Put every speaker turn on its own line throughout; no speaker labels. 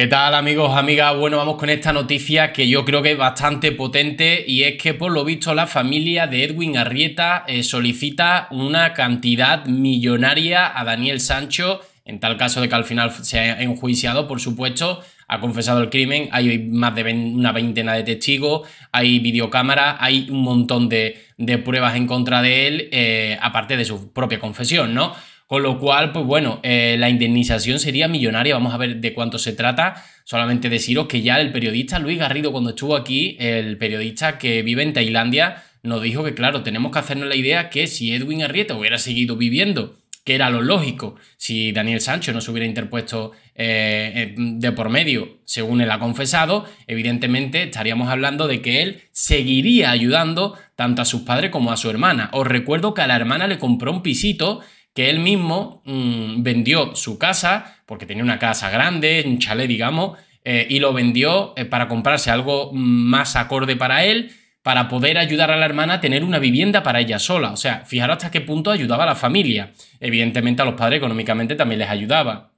¿Qué tal amigos, amigas? Bueno, vamos con esta noticia que yo creo que es bastante potente y es que por lo visto la familia de Edwin Arrieta eh, solicita una cantidad millonaria a Daniel Sancho, en tal caso de que al final sea enjuiciado, por supuesto, ha confesado el crimen, hay más de una veintena de testigos, hay videocámaras, hay un montón de, pruebas en contra de él, eh, aparte de su propia confesión, ¿no? Con lo cual, pues bueno, eh, la indemnización sería millonaria. Vamos a ver de cuánto se trata. Solamente deciros que ya el periodista Luis Garrido, cuando estuvo aquí, el periodista que vive en Tailandia, nos dijo que, claro, tenemos que hacernos la idea que si Edwin Arrieta hubiera seguido viviendo, que era lo lógico, si Daniel Sancho no se hubiera interpuesto eh, eh, de por medio, según él ha confesado, evidentemente estaríamos hablando de que él seguiría ayudando tanto a sus padres como a su hermana. Os recuerdo que a la hermana le compró un pisito que él mismo mm, vendió su casa, porque tenía una casa grande, un chalet, digamos, eh, y lo vendió eh, para comprarse algo mm, más acorde para él, para poder ayudar a la hermana a tener una vivienda para ella sola. O sea, fijaros hasta qué punto ayudaba a la familia. Evidentemente a los padres económicamente también les ayudaba.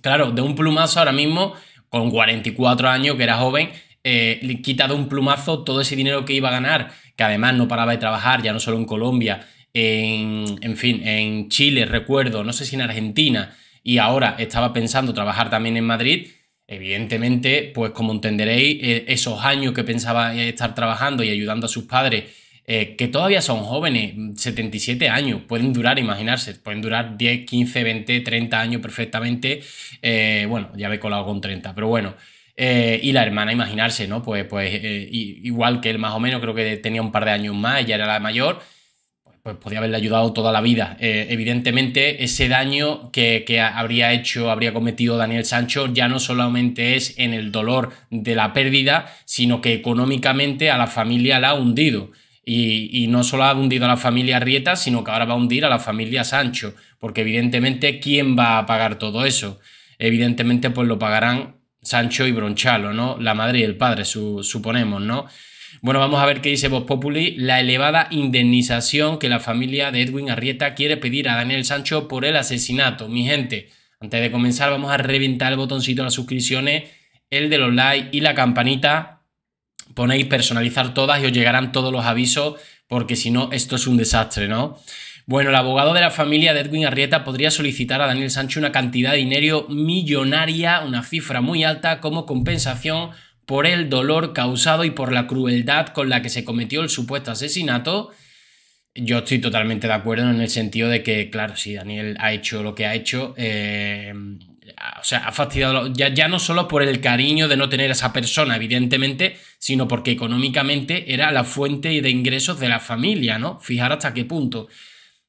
Claro, de un plumazo ahora mismo, con 44 años, que era joven, eh, quita de un plumazo todo ese dinero que iba a ganar, que además no paraba de trabajar, ya no solo en Colombia, en, fin, en Chile, recuerdo, no sé si en Argentina, y ahora estaba pensando trabajar también en Madrid, evidentemente, pues como entenderéis, e, esos años que pensaba estar trabajando y ayudando a sus padres, eh, que todavía son jóvenes, 77 años, pueden durar, imaginarse, pueden durar 10, 15, 20, 30 años perfectamente, eh, bueno, ya me he colado con 30, pero bueno. Eh, y la hermana, imaginarse, ¿no? Pues, pues igual que él más o menos, creo que tenía un par de años más, ella era la mayor, pues podía haberle ayudado toda la vida. Eh, evidentemente, ese daño que, habría hecho, habría cometido Daniel Sancho, ya no solamente es en el dolor de la pérdida, sino que económicamente a la familia la ha hundido. Y, no solo ha hundido a la familia Rieta, sino que ahora va a hundir a la familia Sancho, porque evidentemente, ¿quién va a pagar todo eso? Evidentemente, pues lo pagarán Sancho y Bronchalo, ¿no? La madre y el padre, suponemos, ¿no? Bueno, vamos a ver qué dice Vox Populi. La elevada indemnización que la familia de Edwin Arrieta quiere pedir a Daniel Sancho por el asesinato. Mi gente, antes de comenzar, vamos a reventar el botoncito de las suscripciones, el de los likes y la campanita. Ponéis personalizar todas y os llegarán todos los avisos, porque si no, esto es un desastre, ¿no? Bueno, el abogado de la familia de Edwin Arrieta podría solicitar a Daniel Sancho una cantidad de dinero millonaria, una cifra muy alta, como compensación por el dolor causado y por la crueldad con la que se cometió el supuesto asesinato, yo estoy totalmente de acuerdo en el sentido de que, claro, si Daniel ha hecho lo que ha hecho, eh, o sea, ha fastidiado, ya, ya, no solo por el cariño de no tener a esa persona, evidentemente, sino porque económicamente era la fuente de ingresos de la familia, ¿no? Fijar hasta qué punto.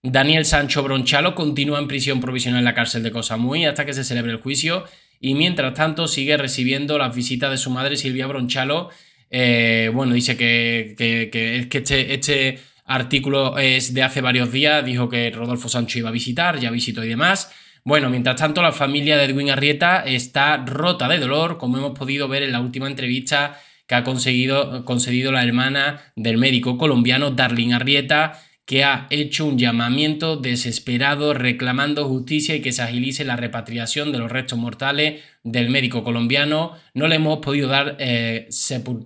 Daniel Sancho Bronchalo continúa en prisión provisional en la cárcel de Cosamuy hasta que se celebre el juicio y mientras tanto sigue recibiendo las visitas de su madre Silvia Bronchalo. Eh, bueno, dice que, que, este, este, artículo es de hace varios días, dijo que Rodolfo Sancho iba a visitar, ya visitó y demás. Bueno, mientras tanto, la familia de Edwin Arrieta está rota de dolor, como hemos podido ver en la última entrevista que ha conseguido, concedido la hermana del médico colombiano Darlene Arrieta, que ha hecho un llamamiento desesperado reclamando justicia y que se agilice la repatriación de los restos mortales del médico colombiano. No le hemos podido dar eh,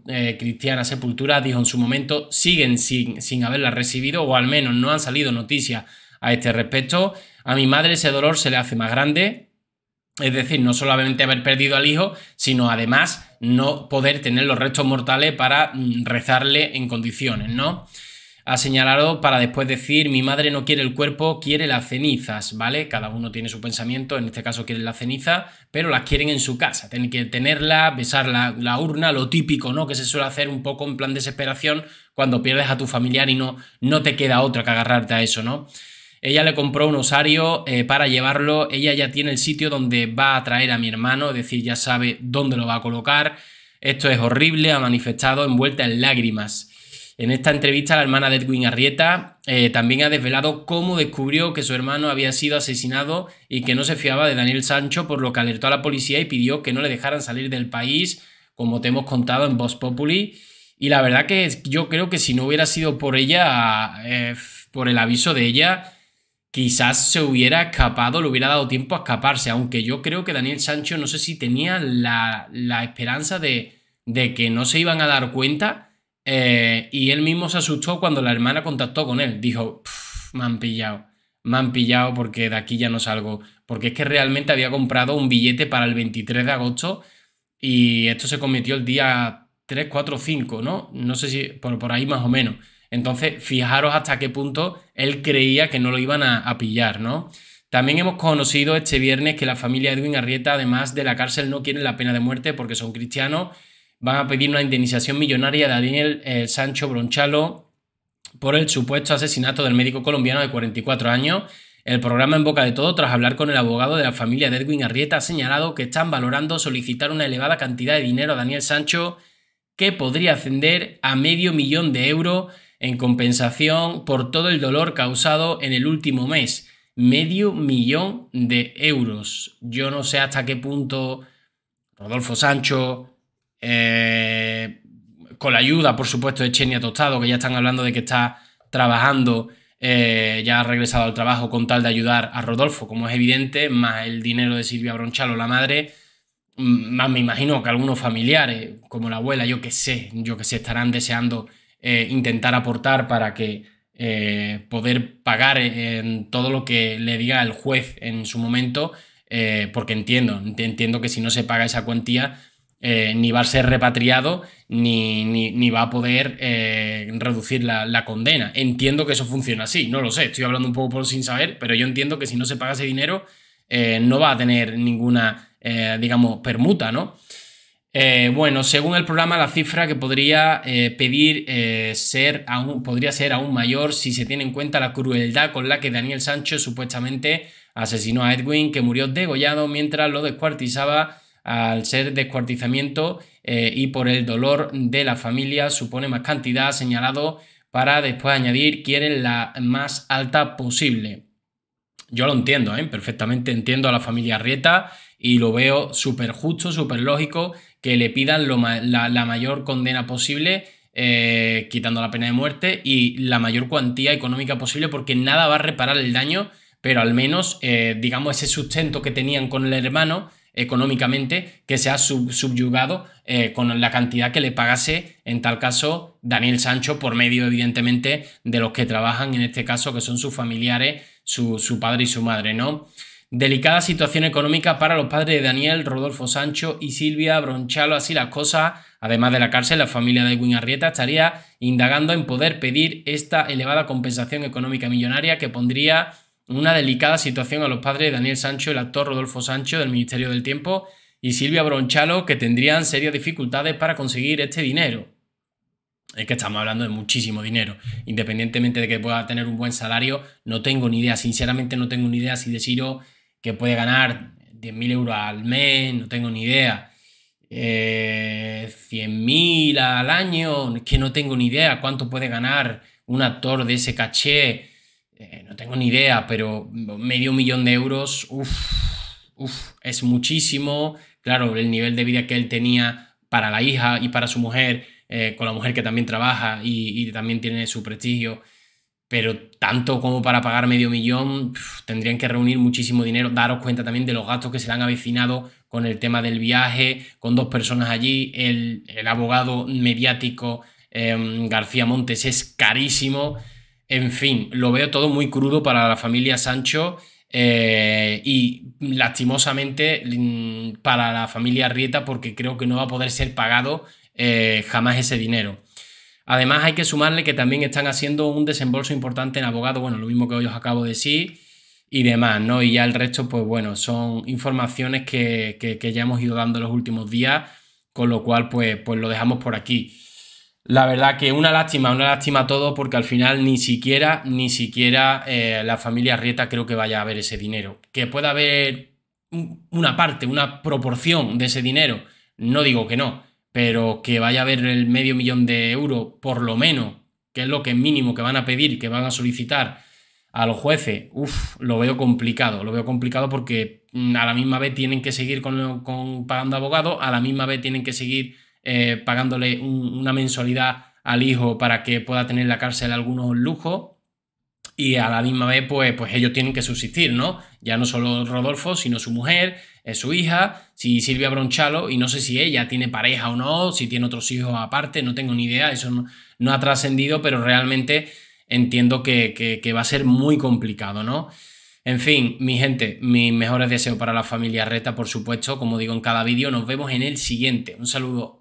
eh, cristiana sepultura, dijo en su momento, siguen sin, sin haberla recibido o al menos no han salido noticias a este respecto. A mi madre ese dolor se le hace más grande, es decir, no solamente haber perdido al hijo, sino además no poder tener los restos mortales para mm, rezarle en condiciones, ¿no? ha señalado para después decir mi madre no quiere el cuerpo, quiere las cenizas, ¿vale? Cada uno tiene su pensamiento, en este caso quiere la ceniza pero las quieren en su casa, tienen que tenerla, besar la, urna, lo típico, ¿no? Que se suele hacer un poco en plan desesperación cuando pierdes a tu familiar y no, no te queda otra que agarrarte a eso, ¿no? Ella le compró un osario eh, para llevarlo, ella ya tiene el sitio donde va a traer a mi hermano, es decir, ya sabe dónde lo va a colocar. Esto es horrible, ha manifestado envuelta en lágrimas. En esta entrevista, la hermana de Edwin Arrieta eh, también ha desvelado cómo descubrió que su hermano había sido asesinado y que no se fiaba de Daniel Sancho, por lo que alertó a la policía y pidió que no le dejaran salir del país, como te hemos contado en Voz Populi. Y la verdad que yo creo que si no hubiera sido por ella, eh, por el aviso de ella, quizás se hubiera escapado, le hubiera dado tiempo a escaparse, aunque yo creo que Daniel Sancho no sé si tenía la, esperanza de, de, que no se iban a dar cuenta eh, y él mismo se asustó cuando la hermana contactó con él. Dijo, me han pillado, me han pillado porque de aquí ya no salgo. Porque es que realmente había comprado un billete para el 23 de agosto y esto se cometió el día 3, 4, 5, ¿no? No sé si por, ahí más o menos. Entonces, fijaros hasta qué punto él creía que no lo iban a, a pillar, ¿no? También hemos conocido este viernes que la familia Edwin Arrieta, además de la cárcel, no quieren la pena de muerte porque son cristianos van a pedir una indemnización millonaria a Daniel eh, Sancho Bronchalo por el supuesto asesinato del médico colombiano de 44 años. El programa En Boca de Todo, tras hablar con el abogado de la familia de Edwin Arrieta, ha señalado que están valorando solicitar una elevada cantidad de dinero a Daniel Sancho que podría ascender a medio millón de euros en compensación por todo el dolor causado en el último mes. Medio millón de euros. Yo no sé hasta qué punto Rodolfo Sancho, eh, con la ayuda, por supuesto, de Chenia Tostado, que ya están hablando de que está trabajando, eh, ya ha regresado al trabajo con tal de ayudar a Rodolfo, como es evidente, más el dinero de Silvia Bronchalo, la madre, mm, más me imagino que algunos familiares, como la abuela, yo que sé, yo que sé, estarán deseando eh, intentar aportar para que poder pagar en todo lo que le diga el juez en su momento, porque entiendo, entiendo que si no se paga esa cuantía, eh, ni va a ser repatriado ni, va a poder eh, reducir la, condena. Entiendo que eso funciona así, no lo sé, estoy hablando un poco por sin saber, pero yo entiendo que si no se paga ese dinero eh, no va a tener ninguna, digamos, permuta, ¿no? bueno, según el programa, la cifra que podría pedir ser podría ser aún mayor si se tiene en cuenta la crueldad con la que Daniel Sancho supuestamente asesinó a Edwin, que murió degollado mientras lo descuartizaba al ser descuartizamiento eh, y por el dolor de la familia supone más cantidad señalado para después añadir quieren la más alta posible. Yo lo entiendo, ¿eh? perfectamente entiendo a la familia Rieta y lo veo súper justo, súper lógico que le pidan la, mayor condena posible, eh, quitando la pena de muerte y la mayor cuantía económica posible porque nada va a reparar el daño, pero al menos, digamos, ese sustento que tenían con el hermano económicamente que se ha subyugado eh, con la cantidad que le pagase, en tal caso, Daniel Sancho, por medio, evidentemente, de los que trabajan, en este caso, que son sus familiares, su, padre y su madre, ¿no? Delicada situación económica para los padres de Daniel, Rodolfo Sancho y Silvia Bronchalo, así las cosas. Además de la cárcel, la familia de Edwin Arrieta estaría indagando en poder pedir esta elevada compensación económica millonaria que pondría una delicada situación a los padres de Daniel Sancho, el actor Rodolfo Sancho del Ministerio del Tiempo y Silvia Bronchalo, que tendrían serias dificultades para conseguir este dinero. Es que estamos hablando de muchísimo dinero. Independientemente de que pueda tener un buen salario, no tengo ni idea. Sinceramente no tengo ni idea si deciro que puede ganar 10.000 euros al mes, no tengo ni idea. 100.000 eh, al año, que no tengo ni idea cuánto puede ganar un actor de ese caché no tengo ni idea, pero medio millón de euros, uff, es muchísimo. Claro, el nivel de vida que él tenía para la hija y para su mujer, eh, con la mujer que también trabaja y, también tiene su prestigio, pero tanto como para pagar medio millón, tendrían que reunir muchísimo dinero. Daros cuenta también de los gastos que se le han avecinado con el tema del viaje, con dos personas allí, el, abogado mediático em, García Montes es carísimo. En fin, lo veo todo muy crudo para la familia Sancho eh, y lastimosamente mm, para la familia Rieta porque creo que no va a poder ser pagado eh, jamás ese dinero. Además hay que sumarle que también están haciendo un desembolso importante en abogado, bueno, lo mismo que hoy os acabo de decir y demás, ¿no? Y ya el resto, pues bueno, son informaciones que, ya hemos ido dando los últimos días, con lo cual, pues, pues lo dejamos por aquí. La verdad que una lástima, una lástima todo, porque al final ni siquiera, ni siquiera eh, la familia Rieta creo que vaya a ver ese dinero. Que pueda haber una parte, una proporción de ese dinero, no digo que no, pero que vaya a haber el medio millón de euros, por lo menos, que es lo que mínimo que van a pedir, que van a solicitar a los jueces, uff, lo veo complicado, lo veo complicado porque mm, a la misma vez tienen que seguir con, pagando abogados, a la misma vez tienen que seguir eh, pagándole una mensualidad al hijo para que pueda tener la cárcel algunos lujos. Y a la misma vez, pues, pues ellos tienen que subsistir, ¿no? Ya no solo Rodolfo, sino su mujer, eh, su hija, si Silvia Bronchalo, y no sé si ella tiene pareja o no, si tiene otros hijos aparte, no tengo ni idea, eso no, ha trascendido, pero realmente entiendo que, que va a ser muy complicado, ¿no? En fin, mi gente, mis mejores deseos para la familia Reta, por supuesto, como digo en cada vídeo, nos vemos en el siguiente. Un saludo